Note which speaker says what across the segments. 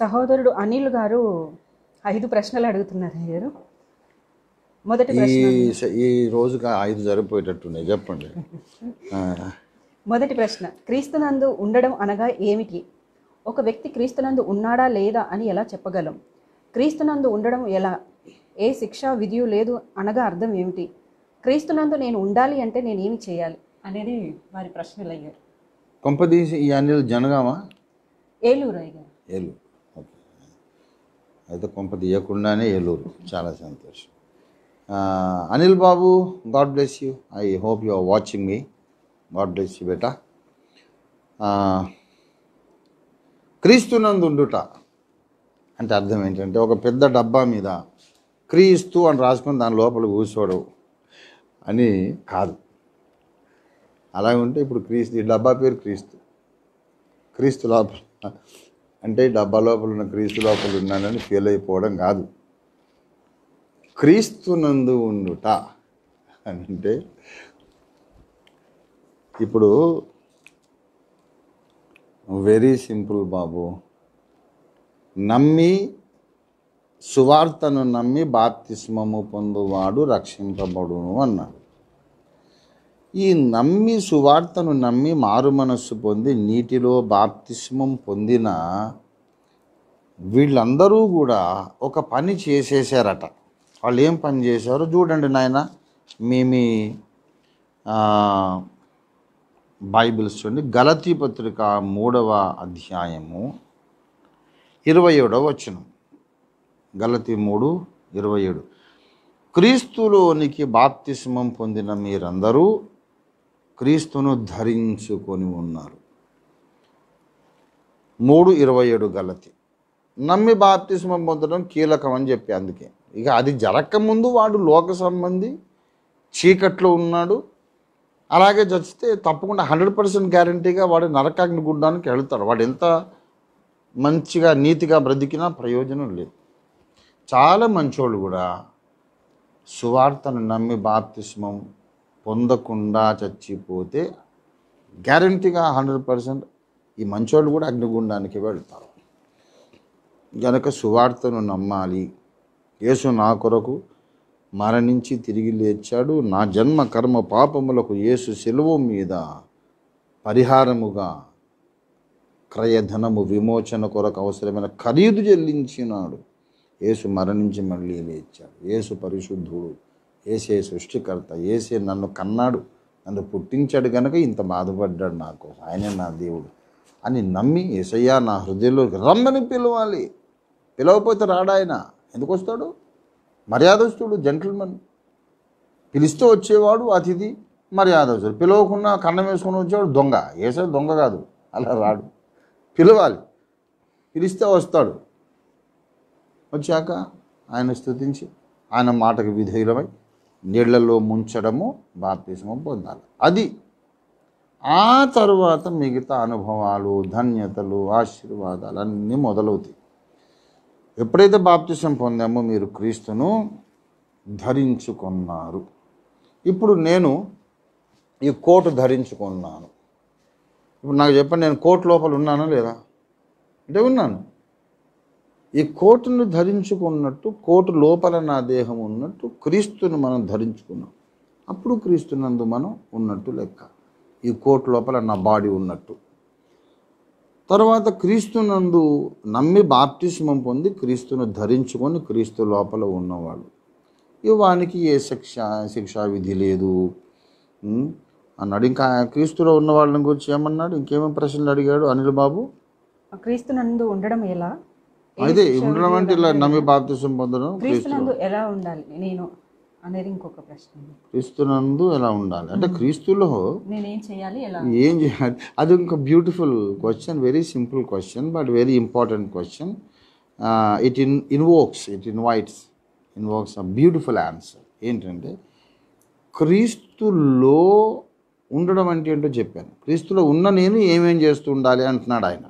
Speaker 1: సహోదరుడు అనిల్ గారు ఐదు ప్రశ్నలు అడుగుతున్నారు అయ్యారు మొదటి ప్రశ్న ఈ రోజుగా ఐదు జరిగిపోయేటట్టున్నాయి చెప్పండి మొదటి ప్రశ్న క్రీస్తునందు ఉండడం అనగా ఏమిటి ఒక వ్యక్తి క్రీస్తునందు ఉన్నాడా లేదా అని ఎలా చెప్పగలం క్రీస్తునందు ఉండడం ఎలా ఏ శిక్ష విధి లేదు అనగా అర్థం ఏమిటి క్రీస్తునందు నేను ఉండాలి అంటే నేను ఏమి చేయాలి అనేది వారి ప్రశ్నలు అయ్యారు కొంపదీసి ఈ అనిల్ జనగామా ఏలూరు అయ్యారు ఏలూరు అయితే కొంప తీయకుండానే ఏలూరు చాలా సంతోషం Anil Babu God bless you I hope you are watching me God bless you బేటా క్రీస్తునందుండుట అంటే అర్థం ఏంటంటే ఒక పెద్ద డబ్బా మీద క్రీస్తు అని రాసుకొని దాని లోపల కూర్చోడు అని కాదు అలాగే ఉంటే ఇప్పుడు క్రీస్తు ఈ డబ్బా పేరు క్రీస్తు క్రీస్తు లోపల అంటే డబ్బా లోపల ఉన్న క్రీస్తు లోపల ఉన్నానని ఫీల్ అయిపోవడం కాదు క్రీస్తునందు ఉండుట అంటే ఇప్పుడు వెరీ సింపుల్ బాబు నమ్మి సువార్తను నమ్మి బాప్తిస్మము పొందువాడు రక్షింపబడును అన్నాడు ఈ నమ్మి సువార్తను నమ్మి మారు మనస్సు పొంది నీటిలో బాప్తిస్మం పొందిన వీళ్ళందరూ కూడా ఒక పని చేసేసారట వాళ్ళు ఏం పని చేశారో చూడండి నాయన మేమి బైబిల్స్ చూడండి గలతీ పత్రిక మూడవ అధ్యాయము ఇరవై ఏడవ వచ్చిన గలతి మూడు ఇరవై ఏడు క్రీస్తులోనికి బాప్తిస్మం పొందిన మీరందరూ క్రీస్తును ధరించుకొని ఉన్నారు మూడు ఇరవై ఏడు గలతి నమ్మి బాప్తిసం పొందడం కీలకం అని చెప్పి అందుకే ఇక అది జరగకముందు వాడు లోక సంబంధి చీకట్లో ఉన్నాడు అలాగే చచ్చితే తప్పకుండా హండ్రెడ్ పర్సెంట్ గ్యారంటీగా వాడు నరకాగ్ని గుడ్డానికి వెళ్తాడు వాడు ఎంత మంచిగా నీతిగా బ్రతికినా ప్రయోజనం లేదు చాలా మంచోళ్ళు కూడా సువార్తను నమ్మి బాప్తిస్మం పొందకుండా చచ్చిపోతే గ్యారంటీగా హండ్రెడ్ పర్సెంట్ ఈ మంచోళ్ళు కూడా అగ్నిగుండానికి వెళ్తారు గనక సువార్తను నమ్మాలి యేసు నా కొరకు మరణించి తిరిగి లేచాడు నా జన్మ కర్మ పాపములకు యేసు సెలవు మీద పరిహారముగా క్రయధనము విమోచన కొరకు అవసరమైన ఖరీదు చెల్లించినాడు యేసు మరణించి మళ్ళీ లేచాడు యేసు పరిశుద్ధుడు ఏసే సృష్టికర్త ఏసే నన్ను కన్నాడు నన్ను పుట్టించాడు కనుక ఇంత బాధపడ్డాడు నాకు ఆయనే నా దేవుడు అని నమ్మి ఏసయ్యా నా హృదయంలో రమ్మని పిలవాలి పిలవకపోతే రాడాయన ఎందుకు వస్తాడు మర్యాదస్తుడు జెంటిల్మన్ పిలిస్తే వచ్చేవాడు అతిథి మర్యాదస్తుడు పిలవకుండా కన్నం వేసుకుని వచ్చేవాడు దొంగ ఏసే దొంగ కాదు అలా రాడు పిలవాలి పిలిస్తే వస్తాడు వచ్చాక ఆయన స్థుతించి ఆయన మాటకు విధేయులమై నీళ్లలో ముంచడము బాప్తిజము పొందాలి అది ఆ తర్వాత మిగతా అనుభవాలు ధన్యతలు ఆశీర్వాదాలు అన్నీ మొదలవుతాయి ఎప్పుడైతే బాప్తిసం పొందామో మీరు క్రీస్తును ధరించుకున్నారు ఇప్పుడు నేను ఈ కోటు ధరించుకున్నాను ఇప్పుడు నాకు చెప్పండి నేను కోట్ లోపల ఉన్నానా లేదా అంటే ఉన్నాను ఈ కోటును ధరించుకున్నట్టు కోటు లోపల నా దేహం ఉన్నట్టు క్రీస్తును మనం ధరించుకున్నాం అప్పుడు క్రీస్తునందు మనం ఉన్నట్టు లెక్క ఈ కోటు లోపల నా బాడీ ఉన్నట్టు తర్వాత క్రీస్తునందు నమ్మి బాప్టిస్మం పొంది క్రీస్తును ధరించుకొని క్రీస్తు లోపల ఉన్నవాడు వానికి ఏ శిక్ష శిక్షా విధి లేదు అన్నాడు ఇంకా క్రీస్తులో ఉన్న వాళ్ళని గురించి ఏమన్నాడు ఇంకేమేమి ప్రశ్నలు అడిగాడు అనిల్ బాబు క్రీస్తునందు ఉండడం ఎలా
Speaker 2: అయితే ఉండడం అంటే ఇలా నమ్మి
Speaker 1: బాప్తిసం పొందడం క్రీస్తునందు ఎలా ఉండాలి నేను అనేది ఇంకొక ప్రశ్న క్రీస్తునందు ఎలా ఉండాలి అంటే క్రీస్తులో నేను ఏం చేయాలి ఎలా ఏం చేయాలి అది ఇంకొక beautiful question very simple question but very important question it in invokes it invites invokes a beautiful answer ఏంటంటే క్రీస్తులో ఉండడం అంటే ఏంటో చెప్పాను క్రీస్తులో ఉన్న నేను ఏమేం చేస్తూ ఉండాలి అంటున్నాడు ఆయన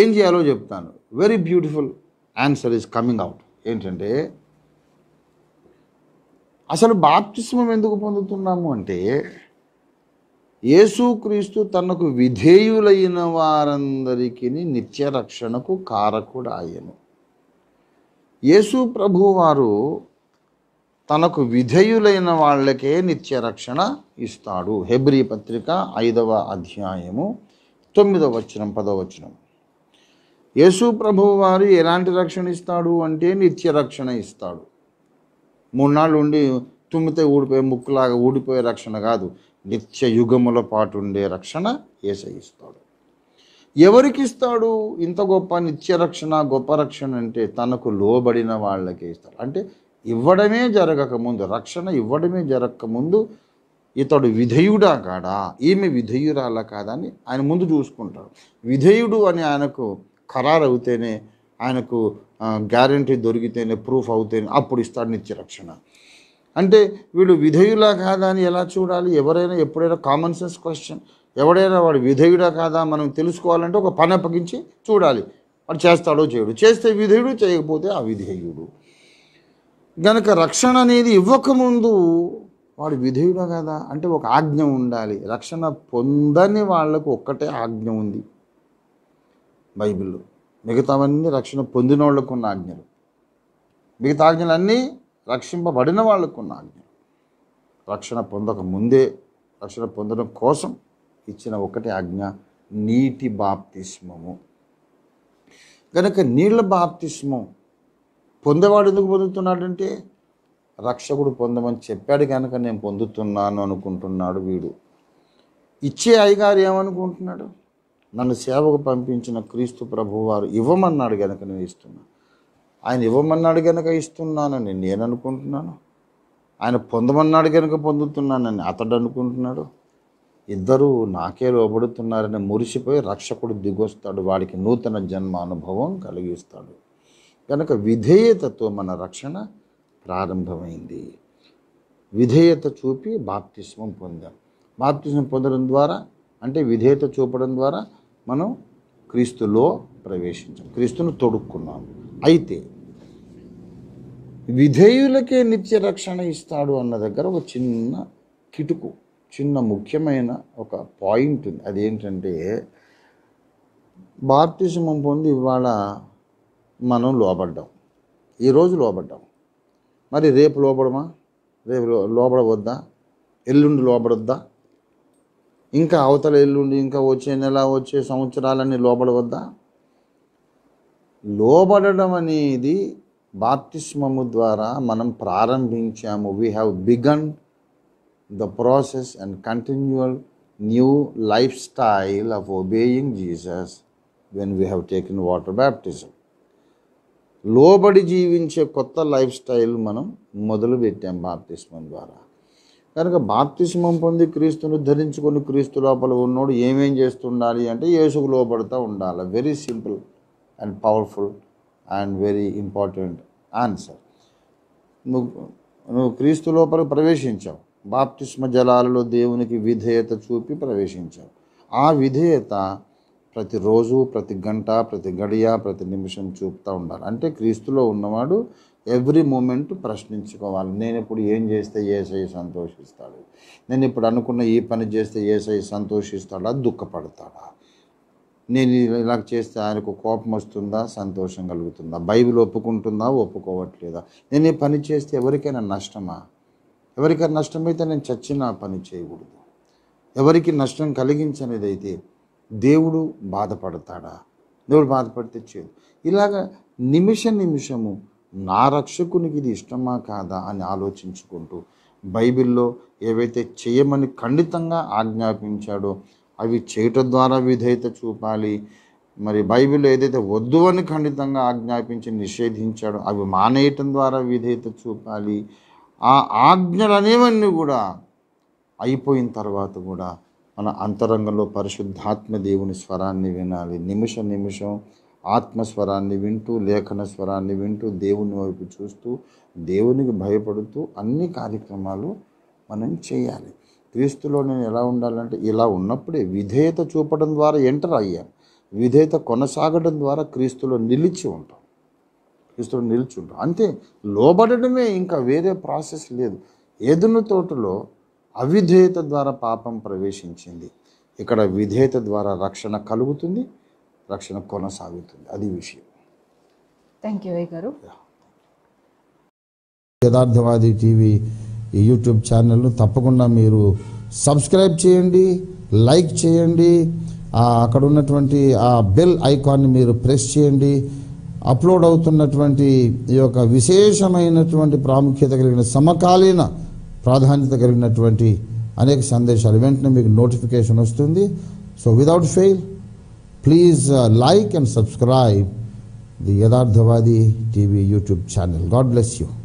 Speaker 1: ఏం చేయాలో చెప్తాను very beautiful answer is coming out ఏంటంటే అసలు బాప్తిస్మం ఎందుకు పొందుతున్నాము అంటే యేసుక్రీస్తు తనకు విధేయులైన వారందరికీ నిత్య రక్షణకు ఆయను యేసు ప్రభు వారు తనకు విధేయులైన వాళ్ళకే నిత్య రక్షణ ఇస్తాడు హెబ్రి పత్రిక ఐదవ అధ్యాయము తొమ్మిదవ వచనం పదవ వచనం యేసు ప్రభువు వారు ఎలాంటి రక్షణ ఇస్తాడు అంటే నిత్య రక్షణ ఇస్తాడు మూడు నాళ్ళు ఉండి తుమ్మితే ఊడిపోయే ముక్కులాగా ఊడిపోయే రక్షణ కాదు నిత్య యుగముల పాటు ఉండే రక్షణ ఏసై ఇస్తాడు ఎవరికి ఇస్తాడు ఇంత గొప్ప నిత్య రక్షణ గొప్ప రక్షణ అంటే తనకు లోబడిన వాళ్ళకే ఇస్తాడు అంటే ఇవ్వడమే జరగకముందు రక్షణ ఇవ్వడమే జరగకముందు ఇతడు విధేయుడా కాడా ఈమె విధేయురాలా కాదా అని ఆయన ముందు చూసుకుంటాడు విధేయుడు అని ఆయనకు ఖరారవుతేనే ఆయనకు గ్యారంటీ దొరికితేనే ప్రూఫ్ అవుతేనే అప్పుడు ఇస్తాడు నిత్య రక్షణ అంటే వీడు విధేయులా కాదా అని ఎలా చూడాలి ఎవరైనా ఎప్పుడైనా కామన్ సెన్స్ క్వశ్చన్ ఎవడైనా వాడు విధేయుడా కాదా మనం తెలుసుకోవాలంటే ఒక పని అప్పగించి చూడాలి వాడు చేస్తాడో చేయడు చేస్తే విధేయుడు చేయకపోతే అవిధేయుడు గనక రక్షణ అనేది ఇవ్వకముందు వాడు విధేయుడా కదా అంటే ఒక ఆజ్ఞ ఉండాలి రక్షణ పొందని వాళ్లకు ఒక్కటే ఆజ్ఞ ఉంది బైబిల్ మిగతావన్నీ రక్షణ పొందిన వాళ్ళకు ఉన్న ఆజ్ఞలు మిగతా ఆజ్ఞలన్నీ రక్షింపబడిన వాళ్ళకు ఉన్న ఆజ్ఞలు రక్షణ పొందక ముందే రక్షణ పొందడం కోసం ఇచ్చిన ఒకటి ఆజ్ఞ నీటి బాప్తిస్మము కనుక నీళ్ళ బాప్తిస్మం పొందేవాడు ఎందుకు పొందుతున్నాడంటే రక్షకుడు పొందమని చెప్పాడు కనుక నేను పొందుతున్నాను అనుకుంటున్నాడు వీడు ఇచ్చే అయ్యగారు ఏమనుకుంటున్నాడు నన్ను సేవకు పంపించిన క్రీస్తు ప్రభువారు ఇవ్వమన్నాడు గనక నేను ఇస్తున్నా ఆయన ఇవ్వమన్నాడు గనక ఇస్తున్నానని నేను అనుకుంటున్నాను ఆయన పొందమన్నాడు గనక పొందుతున్నానని అతడు అనుకుంటున్నాడు ఇద్దరూ నాకే లోబడుతున్నారని మురిసిపోయి రక్షకుడు దిగొస్తాడు వాడికి నూతన జన్మ అనుభవం కలిగిస్తాడు కనుక విధేయతతో మన రక్షణ ప్రారంభమైంది విధేయత చూపి బాప్తిస్మం పొందాం బాప్తిస్మం పొందడం ద్వారా అంటే విధేయత చూపడం ద్వారా మనం క్రీస్తులో ప్రవేశించాం క్రీస్తును తొడుక్కున్నాం అయితే విధేయులకే నిత్య రక్షణ ఇస్తాడు అన్న దగ్గర ఒక చిన్న కిటుకు చిన్న ముఖ్యమైన ఒక పాయింట్ ఉంది అదేంటంటే బాప్తిజమం పొంది ఇవాళ మనం లోబడ్డాం ఈరోజు లోబడ్డాం మరి రేపు లోబడమా రేపు లోబడవద్దా ఎల్లుండి లోబడొద్దా ఇంకా అవతల ఎల్లుండి ఇంకా వచ్చే నెల వచ్చే సంవత్సరాలన్నీ లోబడవద్దా లోబడడం అనేది బాప్తిస్మము ద్వారా మనం ప్రారంభించాము we have begun the process and continual new life style of obeying Jesus when we have taken water baptism లోబడి జీవించే కొత్త లైఫ్ స్టైల్ మనం మొదలుపెట్టాం బాప్తిస్మం ద్వారా కనుక బాప్తిస్మం పొంది క్రీస్తును ధరించుకొని క్రీస్తు లోపల ఉన్నోడు ఏమేం చేస్తుండాలి అంటే యేసుకు లోపడుతూ ఉండాలి very simple and powerful and very important answer నువ్వు నువ్వు క్రీస్తు లోపల ప్రవేశించావు బాప్తిస్మ జలాలలో దేవునికి విధేయత చూపి ప్రవేశించావు ఆ విధేయత ప్రతిరోజు ప్రతి గంట ప్రతి గడియ ప్రతి నిమిషం చూపుతూ ఉండాలి అంటే క్రీస్తులో ఉన్నవాడు ఎవ్రీ మూమెంట్ ప్రశ్నించుకోవాలి నేను ఇప్పుడు ఏం చేస్తే ఏసై సంతోషిస్తాడు నేను ఇప్పుడు అనుకున్న ఈ పని చేస్తే ఏసై సంతోషిస్తాడా దుఃఖపడతాడా నేను ఇలా చేస్తే ఆయనకు కోపం వస్తుందా సంతోషం కలుగుతుందా బైబిల్ ఒప్పుకుంటుందా ఒప్పుకోవట్లేదా నేను ఈ పని చేస్తే ఎవరికైనా నష్టమా ఎవరికైనా నష్టమైతే నేను చచ్చిన పని చేయకూడదు ఎవరికి నష్టం కలిగించనిదైతే దేవుడు బాధపడతాడా దేవుడు బాధపడితే చేయదు ఇలాగ నిమిష నిమిషము నా రక్షకునికి ఇది ఇష్టమా కాదా అని ఆలోచించుకుంటూ బైబిల్లో ఏవైతే చేయమని ఖండితంగా ఆజ్ఞాపించాడో అవి చేయటం ద్వారా విధేయత చూపాలి మరి బైబిల్ ఏదైతే వద్దు అని ఖండితంగా ఆజ్ఞాపించి నిషేధించాడో అవి మానేయటం ద్వారా విధేయత చూపాలి ఆ ఆజ్ఞలు అనేవన్నీ కూడా అయిపోయిన తర్వాత కూడా మన అంతరంగంలో పరిశుద్ధాత్మ దేవుని స్వరాన్ని వినాలి నిమిషం నిమిషం ఆత్మస్వరాన్ని వింటూ లేఖన స్వరాన్ని వింటూ దేవుని వైపు చూస్తూ దేవునికి భయపడుతూ అన్ని కార్యక్రమాలు మనం చేయాలి క్రీస్తులో నేను ఎలా ఉండాలంటే ఇలా ఉన్నప్పుడే విధేయత చూపడం ద్వారా ఎంటర్ అయ్యాను విధేయత కొనసాగడం ద్వారా క్రీస్తులో నిలిచి ఉంటాం క్రీస్తులో నిలిచి ఉంటాం అంతే లోబడమే ఇంకా వేరే ప్రాసెస్ లేదు ఏదున్న తోటలో అవిధేయత ద్వారా పాపం ప్రవేశించింది ఇక్కడ విధేయత ద్వారా రక్షణ కలుగుతుంది రక్షణ కొనసాగుతుంది అది విషయం థ్యాంక్ యూ గారు యథార్థవాది టీవీ ఈ యూట్యూబ్ ఛానల్ను తప్పకుండా మీరు సబ్స్క్రైబ్ చేయండి లైక్ చేయండి అక్కడ ఉన్నటువంటి ఆ బెల్ ఐకాన్ని మీరు ప్రెస్ చేయండి అప్లోడ్ అవుతున్నటువంటి ఈ యొక్క విశేషమైనటువంటి ప్రాముఖ్యత కలిగిన సమకాలీన ప్రాధాన్యత కలిగినటువంటి అనేక సందేశాలు వెంటనే మీకు నోటిఫికేషన్ వస్తుంది so without fail Please uh, like and subscribe the Yadardhavadi TV YouTube channel. God bless you.